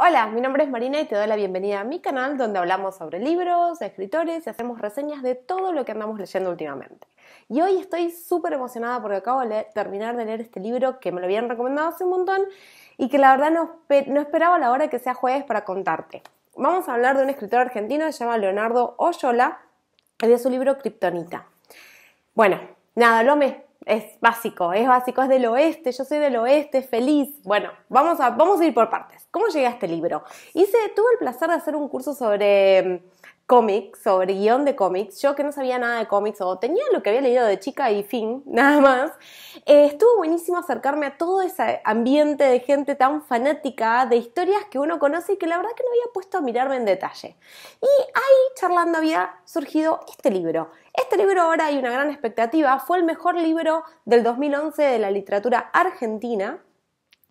Hola, mi nombre es Marina y te doy la bienvenida a mi canal donde hablamos sobre libros, escritores y hacemos reseñas de todo lo que andamos leyendo últimamente. Y hoy estoy súper emocionada porque acabo de terminar de leer este libro que me lo habían recomendado hace un montón y que la verdad no, no esperaba la hora que sea jueves para contarte. Vamos a hablar de un escritor argentino que se llama Leonardo Oyola y de su libro Kryptonita. Bueno, nada, lo es básico, es básico, es del oeste, yo soy del oeste, feliz. Bueno, vamos a, vamos a ir por partes. ¿Cómo llegué a este libro? Hice, tuve el placer de hacer un curso sobre mm, cómics, sobre guión de cómics. Yo que no sabía nada de cómics o tenía lo que había leído de chica y fin, nada más. Eh, estuvo buenísimo acercarme a todo ese ambiente de gente tan fanática de historias que uno conoce y que la verdad que no había puesto a mirarme en detalle. Y ahí había surgido este libro. Este libro ahora hay una gran expectativa, fue el mejor libro del 2011 de la literatura argentina,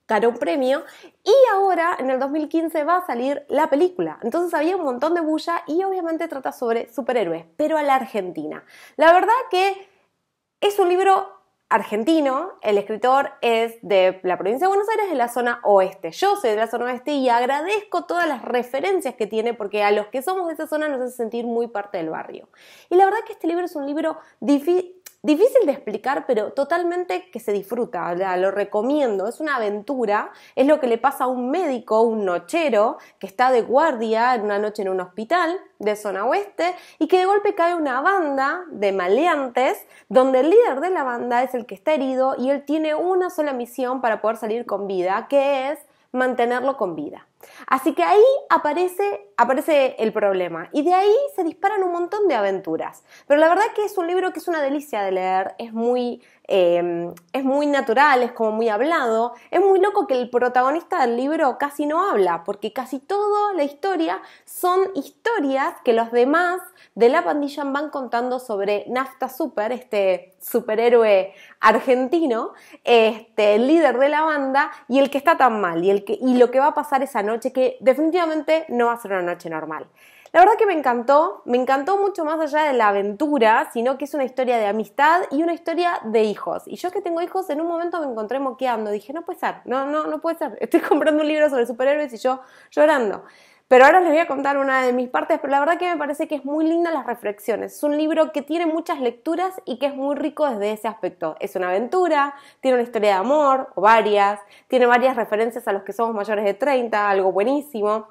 ganó un premio y ahora en el 2015 va a salir la película. Entonces había un montón de bulla y obviamente trata sobre superhéroes, pero a la Argentina. La verdad que es un libro argentino, el escritor es de la provincia de Buenos Aires, de la zona oeste. Yo soy de la zona oeste y agradezco todas las referencias que tiene porque a los que somos de esa zona nos hace sentir muy parte del barrio. Y la verdad que este libro es un libro difícil difícil de explicar, pero totalmente que se disfruta, lo recomiendo, es una aventura, es lo que le pasa a un médico, un nochero, que está de guardia en una noche en un hospital de zona oeste y que de golpe cae una banda de maleantes donde el líder de la banda es el que está herido y él tiene una sola misión para poder salir con vida, que es mantenerlo con vida. Así que ahí aparece, aparece el problema y de ahí se disparan un montón de aventuras. Pero la verdad que es un libro que es una delicia de leer, es muy, em, es muy natural, es como muy hablado. Es muy loco que el protagonista del libro casi no habla, porque casi toda la historia son historias que los demás de la pandilla van contando sobre Nafta Super, este superhéroe argentino, este líder de la banda y el que está tan mal y, el que, lo que va a pasar esa noche que definitivamente no va a ser una noche normal. La verdad que me encantó, me encantó mucho más allá de la aventura, sino que es una historia de amistad y una historia de hijos. Y yo que tengo hijos, en un momento me encontré moqueando, dije, no puede ser, no, no, no puede ser, estoy comprando un libro sobre superhéroes y yo llorando. Pero ahora les voy a contar una de mis partes, pero la verdad que me parece que es muy linda las reflexiones. Es un libro que tiene muchas lecturas y que es muy rico desde ese aspecto. Es una aventura, tiene una historia de amor, o varias, tiene varias referencias a los que somos mayores de 30, algo buenísimo.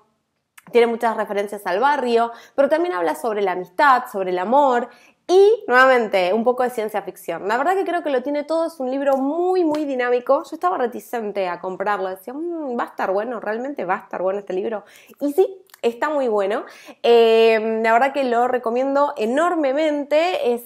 Tiene muchas referencias al barrio, pero también habla sobre la amistad, sobre el amor y nuevamente, un poco de ciencia ficción. La verdad que creo que lo tiene todo, es un libro muy, muy dinámico. Yo estaba reticente a comprarlo, decía, mm, va a estar bueno, realmente va a estar bueno este libro. Y sí, está muy bueno. Eh, la verdad que lo recomiendo enormemente, es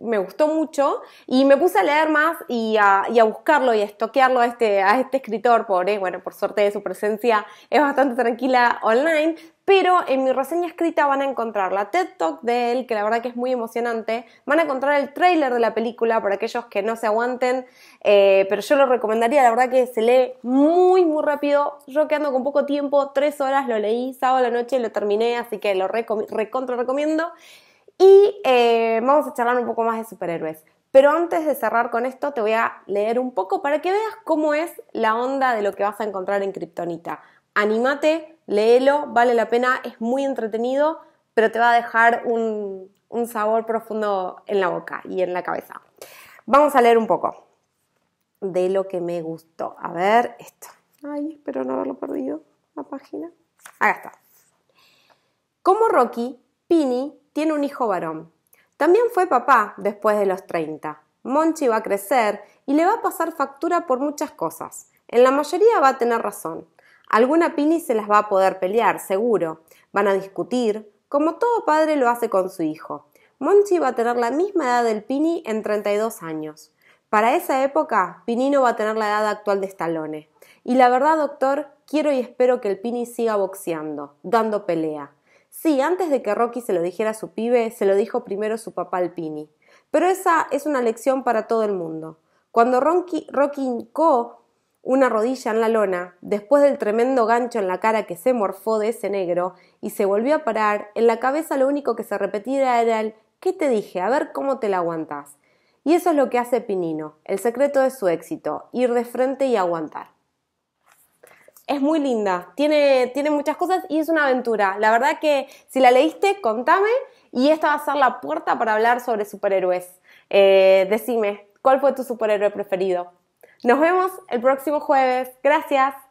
me gustó mucho y me puse a leer más y a, buscarlo y a estoquearlo este, a este, escritor, pobre, bueno, por suerte de su presencia es bastante tranquila online, pero en mi reseña escrita van a encontrar la TED Talk de él, que la verdad que es muy emocionante, van a encontrar el trailer de la película para aquellos que no se aguanten, eh, pero yo lo recomendaría, la verdad que se lee muy, muy rápido, yo quedando con poco tiempo, tres horas, lo leí sábado a la noche, lo terminé, así que lo recontra recomiendo. Y eh, vamos a charlar un poco más de superhéroes. Pero antes de cerrar con esto, te voy a leer un poco para que veas cómo es la onda de lo que vas a encontrar en Kryptonita. Anímate, léelo, vale la pena, es muy entretenido, pero te va a dejar un, un sabor profundo en la boca y en la cabeza. Vamos a leer un poco de lo que me gustó. A ver, esto. Ay, espero no haberlo perdido. La página. Acá está. Como Rocky, Pini tiene un hijo varón. También fue papá después de los 30. Monchi va a crecer y le va a pasar factura por muchas cosas. En la mayoría va a tener razón. Alguna pini se las va a poder pelear, seguro. Van a discutir, como todo padre lo hace con su hijo. Monchi va a tener la misma edad del pini en 32 años. Para esa época, no va a tener la edad actual de Stallone. Y la verdad, doctor, quiero y espero que el Pini siga boxeando, dando pelea. Sí, antes de que Rocky se lo dijera a su pibe, se lo dijo primero su papá al Pini. Pero esa es una lección para todo el mundo. Cuando Rocky, Rocky hincó una rodilla en la lona, después del tremendo gancho en la cara que se morfó de ese negro, y se volvió a parar, en la cabeza lo único que se repetía era el ¿qué te dije? A ver cómo te la aguantas. Y eso es lo que hace Pinino, el secreto de su éxito, ir de frente y aguantar es muy linda, tiene, tiene muchas cosas y es una aventura. La verdad que si la leíste, contame y esta va a ser la puerta para hablar sobre superhéroes. Eh, decime, ¿cuál fue tu superhéroe preferido? Nos vemos el próximo jueves. Gracias.